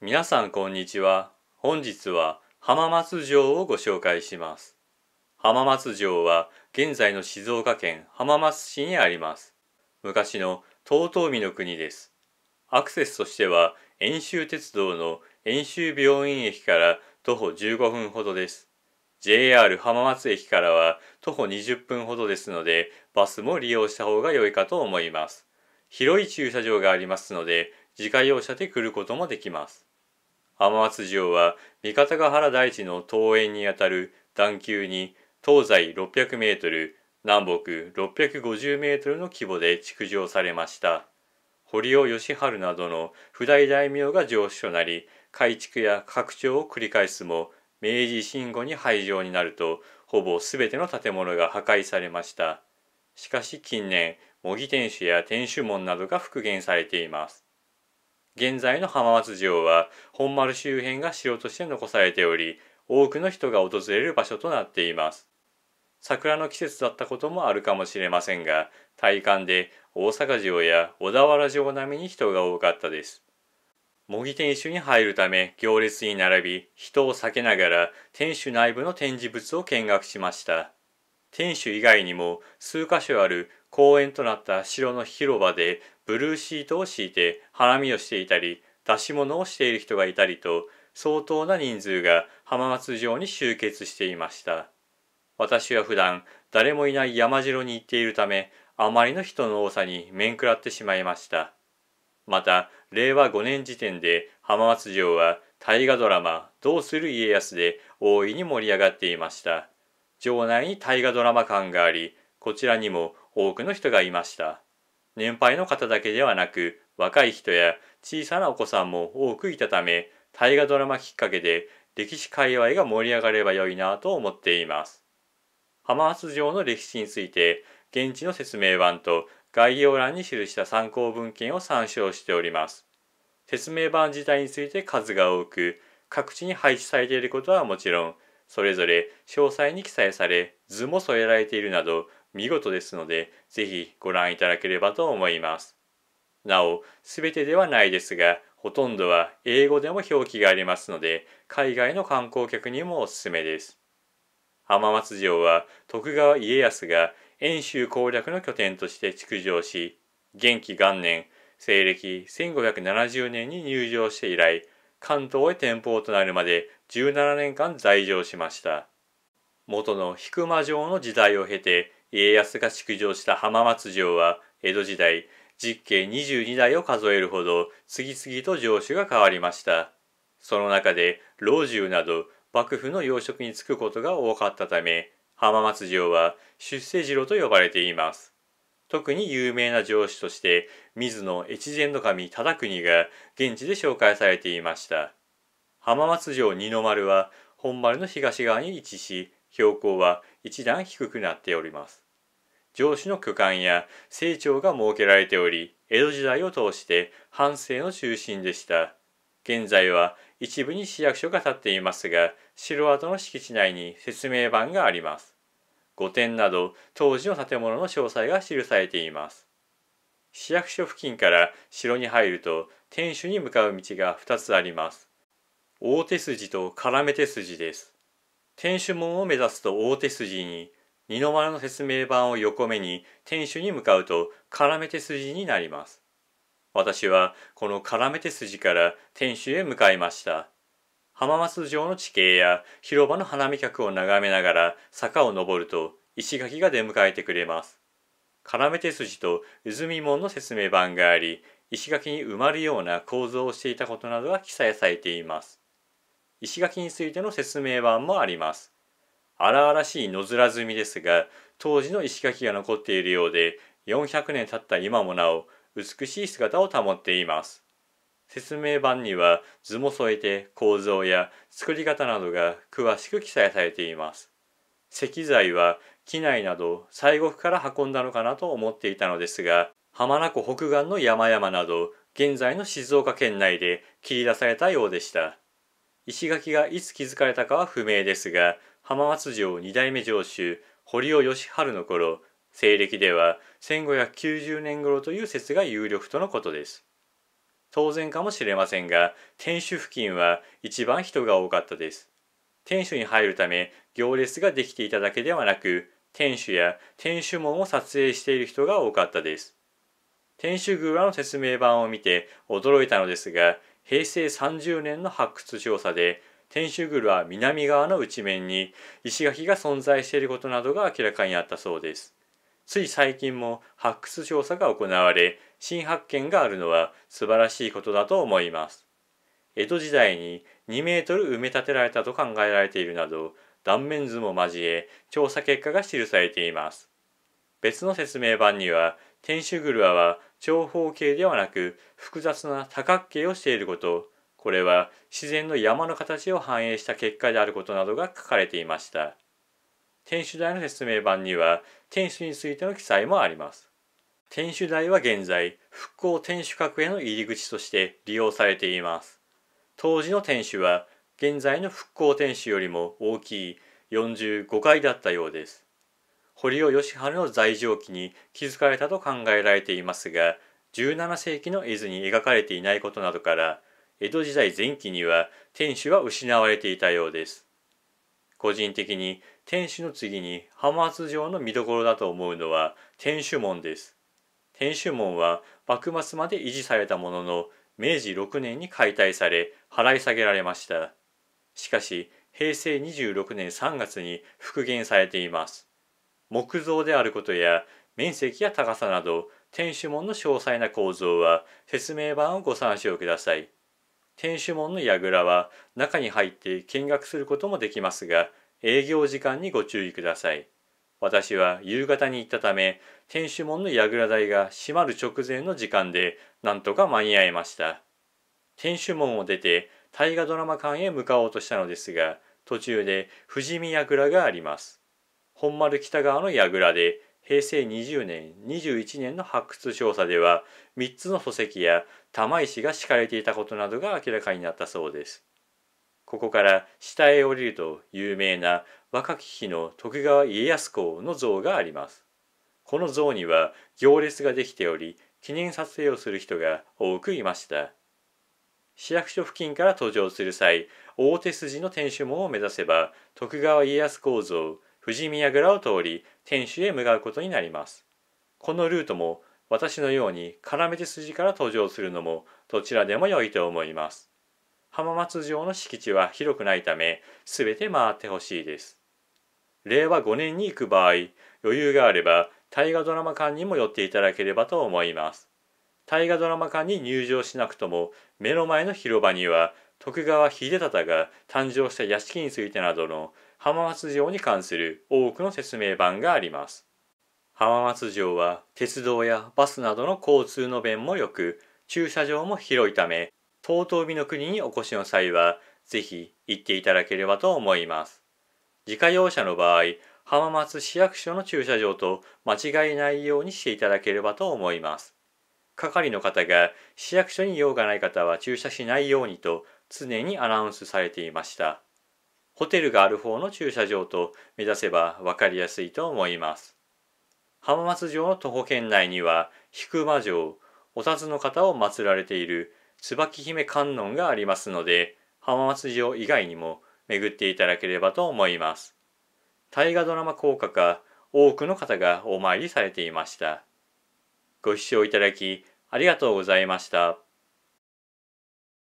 皆さんこんにちは。本日は浜松城をご紹介します。浜松城は現在の静岡県浜松市にあります。昔の遠江の国です。アクセスとしては遠州鉄道の遠州病院駅から徒歩15分ほどです。JR 浜松駅からは徒歩20分ほどですので、バスも利用した方が良いかと思います。広い駐車場がありますので、自家用車で来ることもできます。天松城は三方ヶ原大地の東園にあたる段丘に東西600メートル、南北650メートルの規模で築城されました。堀尾義春などの不代大名が城主となり、改築や拡張を繰り返すも、明治維新後に廃城になると、ほぼ全ての建物が破壊されました。しかし近年、模擬天守や天守門などが復元されています。現在の浜松城は本丸周辺が城として残されており多くの人が訪れる場所となっています桜の季節だったこともあるかもしれませんが体感で大阪城や小田原城並みに人が多かったです模擬店主に入るため行列に並び人を避けながら天守内部の展示物を見学しました店主以外にも数箇所ある公園となった城の広場でブルーシートを敷いて花見をしていたり出し物をしている人がいたりと相当な人数が浜松城に集結していました私は普段誰もいない山城に行っているためあまりの人の多さに面食らってしまいましたまた令和5年時点で浜松城は大河ドラマ「どうする家康」で大いに盛り上がっていました場内に大河ドラマ館がありこちらにも多くの人がいました年配の方だけではなく若い人や小さなお子さんも多くいたため大河ドラマきっかけで歴史界隈が盛り上がれば良いなと思っています。浜松城の歴史について現地の説明版と概要欄に記した参考文献を参照しております。説明版自体について数が多く各地に配置されていることはもちろんそれぞれ詳細に記載され図も添えられているなど見事ですので、ぜひご覧いただければと思います。なお、すべてではないですが、ほとんどは英語でも表記がありますので、海外の観光客にもおすすめです。浜松城は徳川家康が遠州攻略の拠点として築城し、元気元年、西暦1570年に入城して以来、関東へ転封となるまで17年間在城しました。元の間城の時代を経て家康が築城した浜松城は江戸時代実刑22代を数えるほど次々と城主が変わりましたその中で老中など幕府の要職に就くことが多かったため浜松城は出世城と呼ばれています特に有名な城主として水野越前守忠国が現地で紹介されていました浜松城二の丸は本丸の東側に位置し標高は一段低くなっております。上司の巨漢や成長が設けられており、江戸時代を通して反省の中心でした。現在は一部に市役所が建っていますが、城跡の敷地内に説明板があります。御殿など当時の建物の詳細が記されています。市役所付近から城に入ると天守に向かう道が2つあります。大手筋と絡め手筋です。天守門を目指すと大手筋に二の丸の説明板を横目に天守に向かうと絡めて筋になります私はこの絡めて筋から天守へ向かいました浜松城の地形や広場の花見客を眺めながら坂を登ると石垣が出迎えてくれます絡めて筋と泉門の説明板があり石垣に埋まるような構造をしていたことなどが記載されています石垣についての説明版もあります。荒々しい野面積みですが当時の石垣が残っているようで400年経った今もなお美しい姿を保っています。説明版には図も添えて構造や作り方などが詳しく記載されています。石材は機内など西国から運んだのかなと思っていたのですが浜名湖北岸の山々など現在の静岡県内で切り出されたようでした。石垣がいつ築かれたかは不明ですが浜松城2代目城主堀尾義治の頃西暦では1590年頃という説が有力とのことです当然かもしれませんが天守付近は一番人が多かったです天守に入るため行列ができていただけではなく天守や天守門を撮影している人が多かったです天守宮の説明板を見て驚いたのですが平成30年の発掘調査で天守グルは南側の内面に石垣が存在していることなどが明らかになったそうですつい最近も発掘調査が行われ新発見があるのは素晴らしいことだと思います江戸時代に2メートル埋め立てられたと考えられているなど断面図も交え調査結果が記されています別の説明版には天守グルアは長方形ではなく複雑な多角形をしていることこれは自然の山の形を反映した結果であることなどが書かれていました天守台の説明版には天守についての記載もあります天守台は現在復興天守閣への入り口として利用されています当時の天守は現在の復興天守よりも大きい45階だったようです堀尾義治の罪状期に築かれたと考えられていますが17世紀の絵図に描かれていないことなどから江戸時代前期には天守は失われていたようです個人的に天守の次に浜松城の見どころだと思うのは天守門です天守門は幕末まで維持されたものの明治6年に解体され払い下げられましたしかし平成26年3月に復元されています木造であることや面積や高さなど天守門の詳細な構造は説明版をご参照ください。天守門の櫓は中に入って見学することもできますが営業時間にご注意ください。私は夕方に行ったため天守門の櫓台が閉まる直前の時間でなんとか間に合いました。天守門を出て大河ドラマ館へ向かおうとしたのですが途中で富士見櫓があります。本丸北側の櫓で平成20年21年の発掘調査では3つの礎石や玉石が敷かれていたことなどが明らかになったそうですここから下へ降りると有名な若き日の徳川家康公の像がありますこの像には行列ができており記念撮影をする人が多くいました市役所付近から登場する際大手筋の天守門を目指せば徳川家康公像富士宮蔵を通り天守へ向かうことになります。このルートも私のように絡めて筋から登場するのもどちらでも良いと思います。浜松城の敷地は広くないため全て回ってほしいです。令和5年に行く場合余裕があれば大河ドラマ館にも寄っていただければと思います。大河ドラマ館に入場しなくとも目の前の広場には徳川秀忠が誕生した屋敷についてなどの浜松城に関する多くの説明版があります浜松城は鉄道やバスなどの交通の便も良く駐車場も広いため遠々の国にお越しの際はぜひ行っていただければと思います自家用車の場合浜松市役所の駐車場と間違いないようにしていただければと思います係の方が市役所に用がない方は駐車しないようにと常にアナウンスされていましたホテルがある方の駐車場と目指せば分かりやすいと思います。浜松城の徒歩圏内には、菊間城、お札の方を祀られている椿姫観音がありますので、浜松城以外にも巡っていただければと思います。大河ドラマ効果か、多くの方がお参りされていました。ご視聴いただき、ありがとうございました。